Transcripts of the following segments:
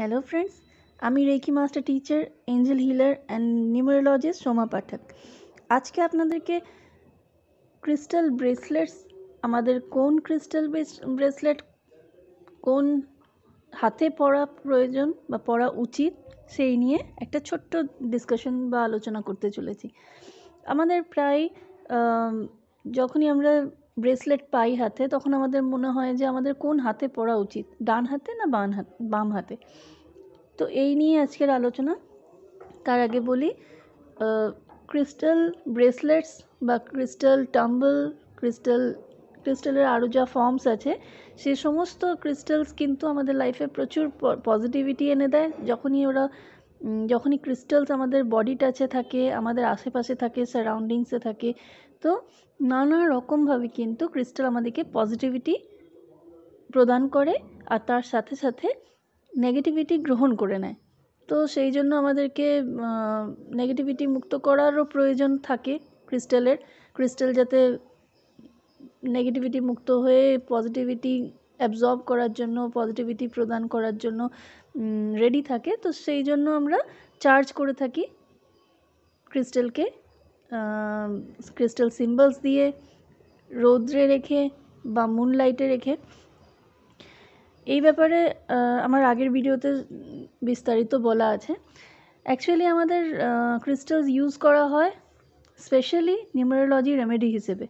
hello friends আমি Reiki master teacher angel healer and numerologist Soma Pathak আজকে আপনাদেরকে ক্রিস্টাল ব্রেসলেটস আমাদের কোন ক্রিস্টাল ব্রেসলেট কোন হাতে পড়া প্রয়োজন বা পড়া উচিত সেই নিয়ে একটা ছোট্ট ডিসকাশন বা আলোচনা করতে চলেছি আমাদের প্রায় যখনই আমরা ব্রেসলেট পাই হাতে তখন আমাদের মনে হয় যে আমাদের কোন হাতে পরা উচিত ডান হাতে না বাম হাত বাম হাতে তো এই নিয়ে আজকের আলোচনা তার আগে বলি ক্রিস্টাল ব্রেসলেটস বা ক্রিস্টাল টাম্বল ক্রিস্টাল ক্রিস্টালের আরও যা ফর্মস আছে সে সমস্ত ক্রিস্টালস কিন্তু আমাদের লাইফে প্রচুর পজিটিভিটি এনে দেয় যখনই ওরা যখনই ক্রিস্টালস আমাদের বডি টাচে থাকে আমাদের আশেপাশে থাকে সারাউন্ডিংসে থাকে তো নানা রকমভাবে কিন্তু ক্রিস্টাল আমাদেরকে পজিটিভিটি প্রদান করে আর তার সাথে সাথে নেগেটিভিটি গ্রহণ করে নেয় তো সেই জন্য আমাদেরকে নেগেটিভিটি মুক্ত করারও প্রয়োজন থাকে ক্রিস্টালের ক্রিস্টাল যাতে নেগেটিভিটি মুক্ত হয়ে পজিটিভিটি অ্যাবজর্ব করার জন্য পজিটিভিটি প্রদান করার জন্য রেডি থাকে তো সেই জন্য আমরা চার্জ করে থাকি ক্রিস্টালকে ক্রিস্টাল সিম্বলস দিয়ে রৌদ্রে রেখে বা মুনলাইটে রেখে এই ব্যাপারে আমার আগের ভিডিওতে বিস্তারিত বলা আছে অ্যাকচুয়ালি আমাদের ক্রিস্টালস ইউজ করা হয় স্পেশালি নিউমারোলজি রেমেডি হিসেবে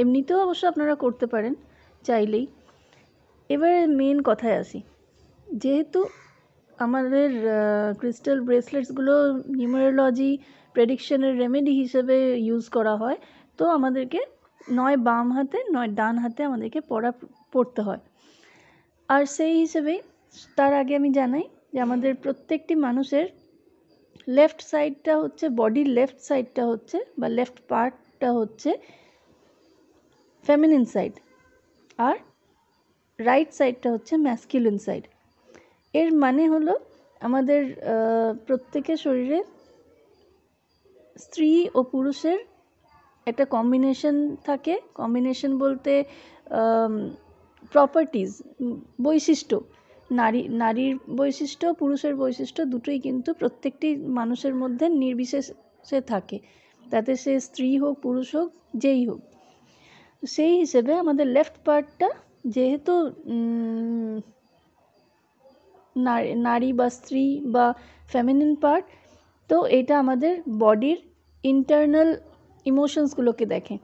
এমনিতেও অবশ্য আপনারা করতে পারেন চাইলেই এবারে মেন কথায় আসি যেহেতু আমাদের ক্রিস্টাল ব্রেসলেটসগুলো নিউমারোলজি প্রেডিকশনের রেমেডি হিসেবে ইউজ করা হয় তো আমাদেরকে নয় বাম হাতে নয় ডান হাতে আমাদেরকে পড়া পড়তে হয় আর সেই হিসেবেই তার আগে আমি জানাই যে আমাদের প্রত্যেকটি মানুষের লেফট সাইডটা হচ্ছে বডির লেফট সাইডটা হচ্ছে বা লেফট পার্টটা হচ্ছে ফ্যামিলিন সাইড আর রাইট সাইডটা হচ্ছে ম্যাসকিউলিন সাইড এর মানে হলো আমাদের প্রত্যেকের শরীরে স্ত্রী ও পুরুষের একটা কম্বিনেশন থাকে কম্বিনেশন বলতে প্রপার্টিজ বৈশিষ্ট্য নারী নারীর বৈশিষ্ট্য পুরুষের বৈশিষ্ট্য দুটোই কিন্তু প্রত্যেকটি মানুষের মধ্যে নির্বিশেষে থাকে তাতে সে স্ত্রী হোক পুরুষ হোক যেই হোক সেই হিসেবে আমাদের লেফট পার্টটা যেহেতু নারী বা স্ত্রী বা ফেমিনিন পার্ট তো এটা আমাদের বডির ইন্টারনাল ইমোশনসগুলোকে দেখে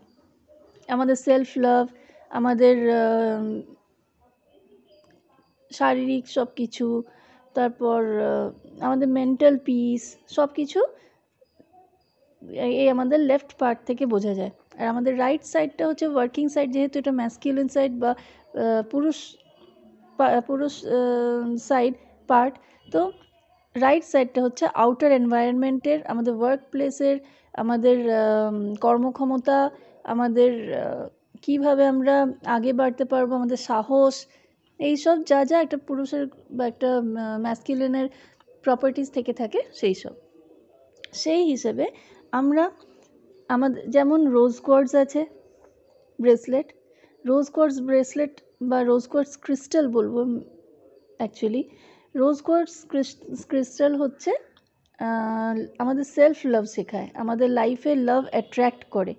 আমাদের সেলফ লাভ আমাদের শারীরিক সব কিছু তারপর আমাদের মেন্টাল পিস সব কিছু এই আমাদের লেফট পার্ট থেকে বোঝা যায় আর আমাদের রাইট সাইডটা হচ্ছে ওয়ার্কিং সাইড যেহেতু এটা ম্যাস্কিউলিন সাইড বা পুরুষ পুরুষ সাইড পার্ট তো রাইট সাইডটা হচ্ছে আউটার এনভায়রনমেন্টের আমাদের ওয়ার্ক প্লেসের আমাদের কর্মক্ষমতা আমাদের কিভাবে আমরা আগে বাড়তে পারবো আমাদের সাহস এইসব যা যা একটা পুরুষের বা একটা ম্যাসকিলিনের প্রপার্টিস থেকে থাকে সেই সব সেই হিসেবে আমরা আমাদের যেমন রোজ কোয়ার্ডস আছে ব্রেসলেট রোজ কোয়ার্ডস ব্রেসলেট বা রোজ কোয়ার্টস ক্রিস্টাল বলবো অ্যাকচুয়ালি রোজ কোয়ার্টস ক্রিস্টাল হচ্ছে আমাদের সেলফ লাভ শেখায় আমাদের লাইফে লাভ অ্যাট্র্যাক্ট করে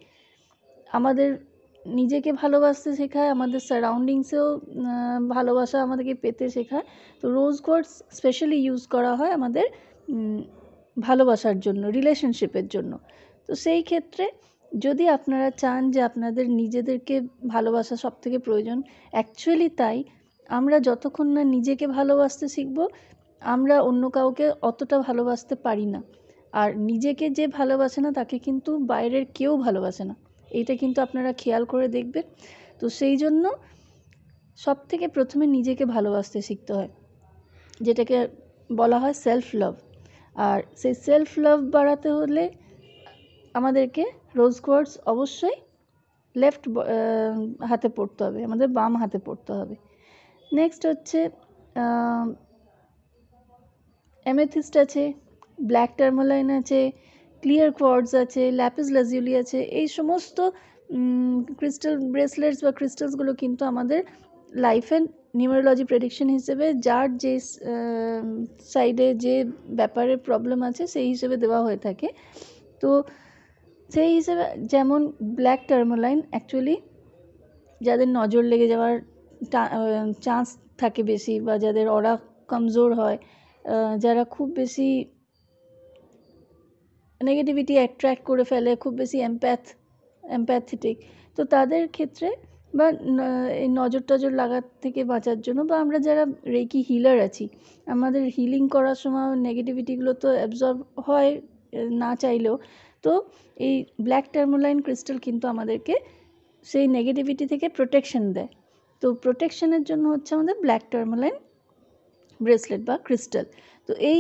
আমাদের নিজেকে ভালোবাসতে শেখায় আমাদের সারাউন্ডিংসেও ভালোবাসা আমাদেরকে পেতে শেখায় তো রোজ কোয়ার্টস স্পেশালি ইউজ করা হয় আমাদের ভালোবাসার জন্য রিলেশনশিপের জন্য তো সেই ক্ষেত্রে যদি আপনারা চান যে আপনাদের নিজেদেরকে ভালোবাসা সব থেকে প্রয়োজন অ্যাকচুয়ালি তাই আমরা যতক্ষণ না নিজেকে ভালোবাসতে শিখব আমরা অন্য কাউকে অতটা ভালোবাসতে পারি না আর নিজেকে যে ভালোবাসে না তাকে কিন্তু বাইরের কেউ ভালোবাসে না এইটা কিন্তু আপনারা খেয়াল করে দেখবেন তো সেই জন্য সব থেকে প্রথমে নিজেকে ভালোবাসতে শিখতে হয় যেটাকে বলা হয় সেলফ লাভ আর সেই সেলফ লাভ বাড়াতে হলে আমাদেরকে রোজ কোয়ার্টস অবশ্যই লেফট হাতে পড়তে হবে আমাদের বাম হাতে পড়তে হবে নেক্সট হচ্ছে অ্যামেথিস্ট আছে ব্ল্যাক টার্মোলাইন আছে ক্লিয়ার কোয়ার্ডস আছে ল্যাপিস লাজিউলি আছে এই সমস্ত ক্রিস্টাল ব্রেসলেটস বা ক্রিস্টালসগুলো কিন্তু আমাদের লাইফ অ্যান্ড নিউমারোলজি প্রেডিকশন হিসেবে যার যে সাইডে যে ব্যাপারে প্রবলেম আছে সেই হিসেবে দেওয়া হয়ে থাকে তো সেই হিসেবে যেমন ব্ল্যাক টার্মোলাইন অ্যাকচুয়ালি যাদের নজর লেগে যাওয়ার চান্স থাকে বেশি বা যাদের অরা কমজোর হয় যারা খুব বেশি নেগেটিভিটি অ্যাট্রাক্ট করে ফেলে খুব বেশি এম্প্যাথ এম্প্যাথেটিক তো তাদের ক্ষেত্রে বা এই নজর টজর লাগার থেকে বাঁচার জন্য বা আমরা যারা রেকি হিলার আছি আমাদের হিলিং করার সময় নেগেটিভিটিগুলো তো অ্যাবজর্ব হয় না চাইলেও তো এই ব্ল্যাক টার্মোলাইন ক্রিস্টাল কিন্তু আমাদেরকে সেই নেগেটিভিটি থেকে প্রোটেকশন দেয় তো প্রোটেকশনের জন্য হচ্ছে আমাদের ব্ল্যাক টার্মোলাইন ব্রেসলেট বা ক্রিস্টাল তো এই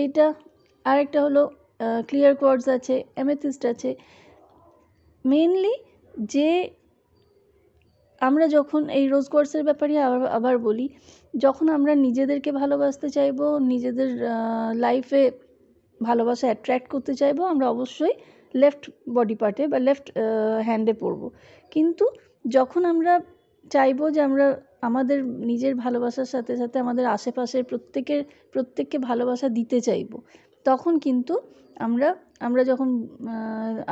এইটা আরেকটা হলো ক্লিয়ার কোয়ার্ডস আছে অ্যামেথিস্ট আছে মেনলি যে আমরা যখন এই রোজ কোয়ার্সের ব্যাপারে আবার আবার বলি যখন আমরা নিজেদেরকে ভালোবাসতে চাইব নিজেদের লাইফে ভালোবাসা অ্যাট্রাক্ট করতে চাইবো আমরা অবশ্যই লেফট বডি পার্টে বা লেফট হ্যান্ডে পরব কিন্তু যখন আমরা চাইবো যে আমরা আমাদের নিজের ভালোবাসার সাথে সাথে আমাদের আশেপাশের প্রত্যেকের প্রত্যেককে ভালোবাসা দিতে চাইবো তখন কিন্তু আমরা আমরা যখন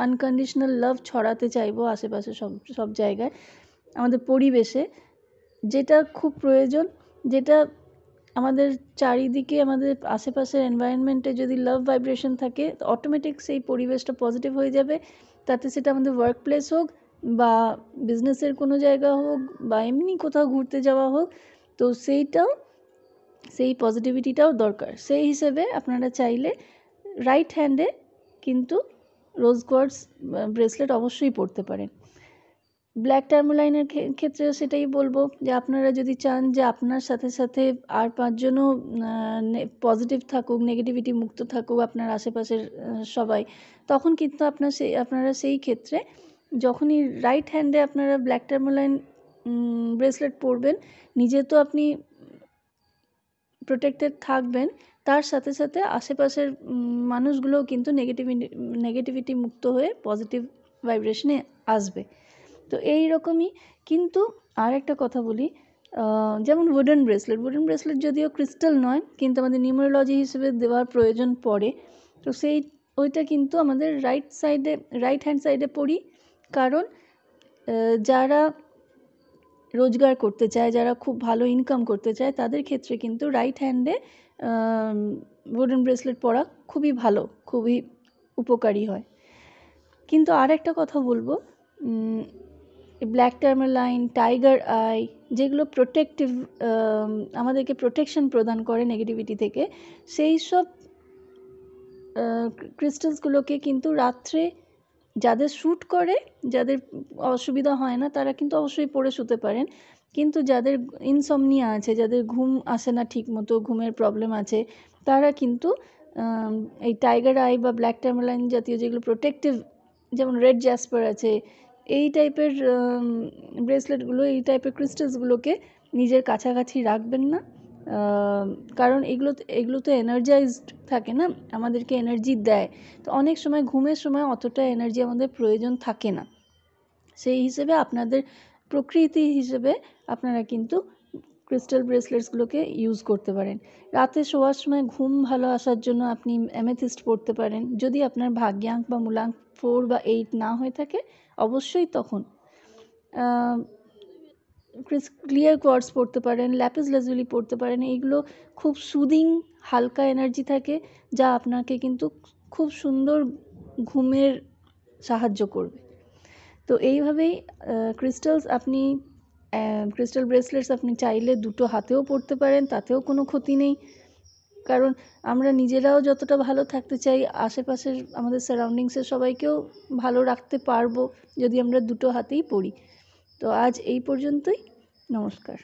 আনকন্ডিশনাল লাভ ছড়াতে চাইবো আশেপাশে সব সব জায়গায় আমাদের পরিবেশে যেটা খুব প্রয়োজন যেটা আমাদের চারিদিকে আমাদের আশেপাশের এনভায়রনমেন্টে যদি লাভ ভাইব্রেশন থাকে অটোমেটিক সেই পরিবেশটা পজিটিভ হয়ে যাবে তাতে সেটা আমাদের ওয়ার্ক প্লেস হোক বা বিজনেসের কোনো জায়গা হোক বা এমনি কোথাও ঘুরতে যাওয়া হোক তো সেইটাও সেই পজিটিভিটিটাও দরকার সেই হিসেবে আপনারা চাইলে রাইট হ্যান্ডে কিন্তু রোজ কোয়ার্স ব্রেসলেট অবশ্যই পরতে পারেন ব্ল্যাক টার্মোলাইনের ক্ষেত্রেও সেটাই বলবো যে আপনারা যদি চান যে আপনার সাথে সাথে আর পাঁচজনও পজিটিভ থাকুক নেগেটিভিটি মুক্ত থাকুক আপনার আশেপাশের সবাই তখন কিন্তু আপনার সেই আপনারা সেই ক্ষেত্রে যখনই রাইট হ্যান্ডে আপনারা ব্ল্যাক টার্মোলাইন ব্রেসলেট পরবেন নিজে তো আপনি প্রোটেক্টেড থাকবেন তার সাথে সাথে আশেপাশের মানুষগুলোও কিন্তু নেগেটিভিটি নেগেটিভিটি মুক্ত হয়ে পজিটিভ ভাইব্রেশনে আসবে তো এই রকমই কিন্তু আর একটা কথা বলি যেমন উডেন ব্রেসলেট উডেন ব্রেসলেট যদিও ক্রিস্টাল নয় কিন্তু আমাদের নিউমোলজি হিসেবে দেওয়ার প্রয়োজন পড়ে তো সেই ওইটা কিন্তু আমাদের রাইট সাইডে রাইট হ্যান্ড সাইডে পড়ি কারণ যারা রোজগার করতে চায় যারা খুব ভালো ইনকাম করতে চায় তাদের ক্ষেত্রে কিন্তু রাইট হ্যান্ডে উডেন ব্রেসলেট পরা খুবই ভালো খুবই উপকারী হয় কিন্তু আর একটা কথা বলবো ব্ল্যাক টার্মালাইন টাইগার আই যেগুলো প্রোটেক্টিভ আমাদেরকে প্রোটেকশন প্রদান করে নেগেটিভিটি থেকে সেই সব ক্রিস্টালসগুলোকে কিন্তু রাত্রে যাদের শ্যুট করে যাদের অসুবিধা হয় না তারা কিন্তু অবশ্যই পরে শুতে পারেন কিন্তু যাদের ইনসমনিয়া আছে যাদের ঘুম আসে না ঠিক মতো ঘুমের প্রবলেম আছে তারা কিন্তু এই টাইগার আই বা ব্ল্যাক টার্মালাইন জাতীয় যেগুলো প্রোটেক্টিভ যেমন রেড জ্যাসপার আছে এই টাইপের ব্রেসলেটগুলো এই টাইপের ক্রিস্টালসগুলোকে নিজের কাছাকাছি রাখবেন না কারণ এগুলো এগুলো তো এনার্জাইজড থাকে না আমাদেরকে এনার্জি দেয় তো অনেক সময় ঘুমের সময় অতটা এনার্জি আমাদের প্রয়োজন থাকে না সেই হিসেবে আপনাদের প্রকৃতি হিসেবে আপনারা কিন্তু ক্রিস্টাল ব্রেসলেটসগুলোকে ইউজ করতে পারেন রাতে শোয়ার সময় ঘুম ভালো আসার জন্য আপনি অ্যামেথিস্ট পড়তে পারেন যদি আপনার ভাগ্যাঙ্ক বা মূলাঙ্ক ফোর বা এইট না হয়ে থাকে অবশ্যই তখন ক্রিস ক্লিয়ার কোয়ার্স পড়তে পারেন ল্যাপিস লাজুলি পড়তে পারেন এইগুলো খুব সুদিং হালকা এনার্জি থাকে যা আপনাকে কিন্তু খুব সুন্দর ঘুমের সাহায্য করবে তো এইভাবেই ক্রিস্টালস আপনি ক্রিস্টাল ব্রেসলেটস আপনি চাইলে দুটো হাতেও পরতে পারেন তাতেও কোনো ক্ষতি নেই কারণ আমরা নিজেরাও যতটা ভালো থাকতে চাই আশেপাশের আমাদের সারাউন্ডিংসের সবাইকেও ভালো রাখতে পারবো যদি আমরা দুটো হাতেই পরি তো আজ এই পর্যন্তই নমস্কার